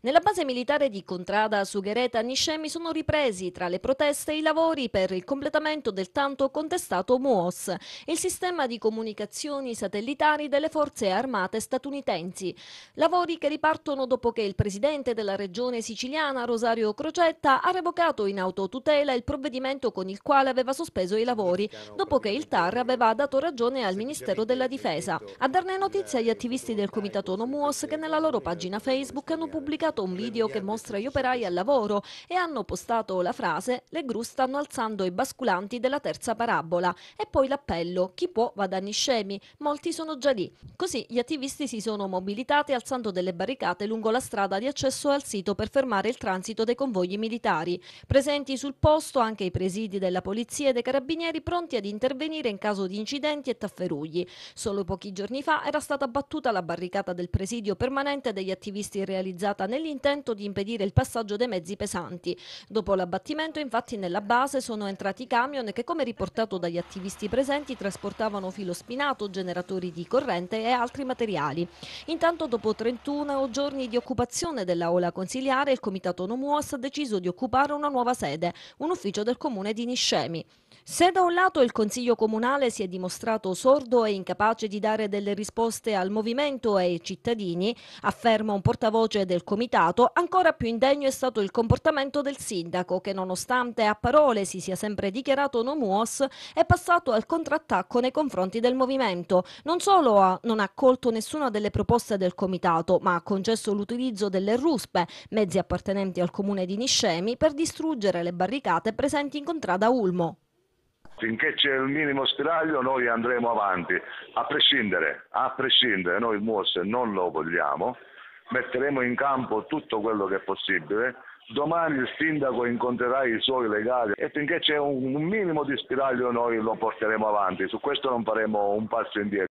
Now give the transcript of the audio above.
Nella base militare di Contrada Sughereta Niscemi sono ripresi tra le proteste i lavori per il completamento del tanto contestato MUOS, il sistema di comunicazioni satellitari delle forze armate statunitensi. Lavori che ripartono dopo che il presidente della regione siciliana Rosario Crocetta ha revocato in autotutela il provvedimento con il quale aveva sospeso i lavori, dopo che il TAR aveva dato ragione al Ministero della Difesa. A darne notizia gli attivisti del comitato NOMUOS che nella loro pagina Facebook hanno pubblicato pubblicato un video che mostra gli operai al lavoro e hanno postato la frase «Le gru stanno alzando i basculanti della terza parabola» e poi l'appello «Chi può vada da Niscemi, molti sono già lì». Così gli attivisti si sono mobilitati alzando delle barricate lungo la strada di accesso al sito per fermare il transito dei convogli militari. Presenti sul posto anche i presidi della polizia e dei carabinieri pronti ad intervenire in caso di incidenti e tafferugli. Solo pochi giorni fa era stata battuta la barricata del presidio permanente degli attivisti realizzata nell'intento di impedire il passaggio dei mezzi pesanti. Dopo l'abbattimento infatti nella base sono entrati camion che come riportato dagli attivisti presenti trasportavano filo spinato, generatori di corrente e altri materiali. Intanto dopo 31 giorni di occupazione dell'aula consiliare il comitato Nomuas ha deciso di occupare una nuova sede, un ufficio del comune di Niscemi. Se da un lato il Consiglio Comunale si è dimostrato sordo e incapace di dare delle risposte al movimento e ai cittadini, afferma un portavoce del Comitato comitato, ancora più indegno è stato il comportamento del sindaco che nonostante a parole si sia sempre dichiarato no muos è passato al contrattacco nei confronti del movimento. Non solo ha, non ha accolto nessuna delle proposte del comitato ma ha concesso l'utilizzo delle ruspe, mezzi appartenenti al comune di Niscemi, per distruggere le barricate presenti in contrada Ulmo finché c'è il minimo spiraglio noi andremo avanti, a prescindere, a prescindere noi il MUOS non lo vogliamo, metteremo in campo tutto quello che è possibile. Domani il sindaco incontrerà i suoi legali e finché c'è un minimo di spiraglio noi lo porteremo avanti, su questo non faremo un passo indietro.